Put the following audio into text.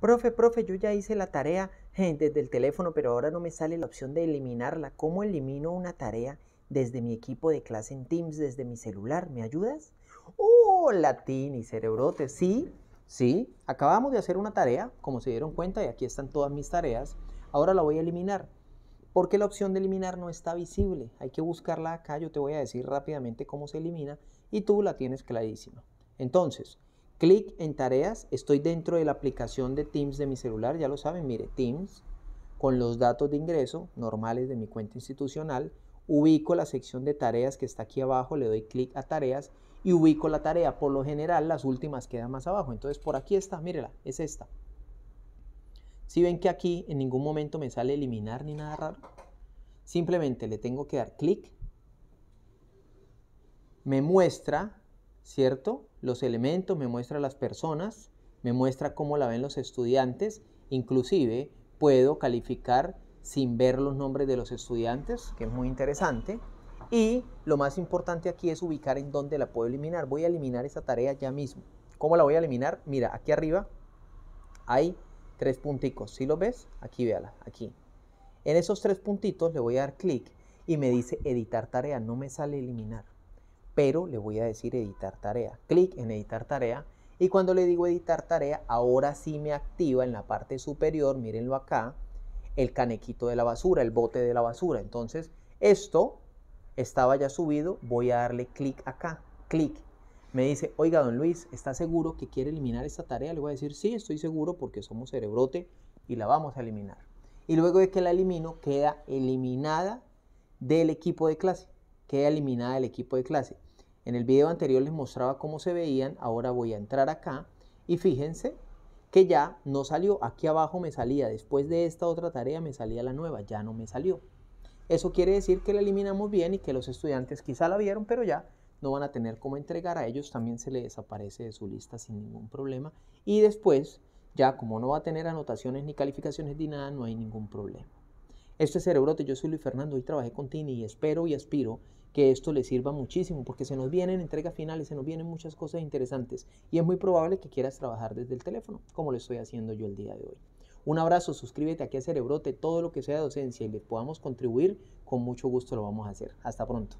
Profe, profe, yo ya hice la tarea desde el teléfono, pero ahora no me sale la opción de eliminarla. ¿Cómo elimino una tarea desde mi equipo de clase en Teams, desde mi celular? ¿Me ayudas? Hola, ¡Oh, Tini, cerebrote. Sí, sí, acabamos de hacer una tarea, como se dieron cuenta, y aquí están todas mis tareas. Ahora la voy a eliminar porque la opción de eliminar no está visible. Hay que buscarla acá, yo te voy a decir rápidamente cómo se elimina y tú la tienes clarísima. Entonces, clic en tareas, estoy dentro de la aplicación de Teams de mi celular, ya lo saben, mire, Teams, con los datos de ingreso normales de mi cuenta institucional, ubico la sección de tareas que está aquí abajo, le doy clic a tareas y ubico la tarea. Por lo general, las últimas quedan más abajo. Entonces, por aquí está, mírela, es esta. Si ven que aquí en ningún momento me sale eliminar ni nada raro, simplemente le tengo que dar clic, me muestra, ¿cierto? los elementos, me muestra las personas, me muestra cómo la ven los estudiantes, inclusive puedo calificar sin ver los nombres de los estudiantes, que es muy interesante. Y lo más importante aquí es ubicar en dónde la puedo eliminar. Voy a eliminar esa tarea ya mismo. ¿Cómo la voy a eliminar? Mira, aquí arriba hay tres puntitos. ¿Sí lo ves? Aquí, véala, aquí. En esos tres puntitos le voy a dar clic y me dice editar tarea. No me sale eliminar pero le voy a decir editar tarea. Clic en editar tarea y cuando le digo editar tarea, ahora sí me activa en la parte superior, mírenlo acá, el canequito de la basura, el bote de la basura. Entonces, esto estaba ya subido, voy a darle clic acá, clic. Me dice, oiga, don Luis, ¿está seguro que quiere eliminar esta tarea? Le voy a decir, sí, estoy seguro porque somos cerebrote y la vamos a eliminar. Y luego de que la elimino, queda eliminada del equipo de clase. Queda eliminada del equipo de clase. En el video anterior les mostraba cómo se veían, ahora voy a entrar acá y fíjense que ya no salió, aquí abajo me salía, después de esta otra tarea me salía la nueva, ya no me salió. Eso quiere decir que la eliminamos bien y que los estudiantes quizá la vieron, pero ya no van a tener cómo entregar, a ellos también se les desaparece de su lista sin ningún problema y después ya como no va a tener anotaciones ni calificaciones ni nada, no hay ningún problema. Esto es Cerebrote, yo soy Luis Fernando y trabajé con Tini y espero y aspiro que esto les sirva muchísimo porque se nos vienen entregas finales, se nos vienen muchas cosas interesantes y es muy probable que quieras trabajar desde el teléfono, como lo estoy haciendo yo el día de hoy. Un abrazo, suscríbete aquí a Cerebrote, todo lo que sea docencia y les podamos contribuir, con mucho gusto lo vamos a hacer. Hasta pronto.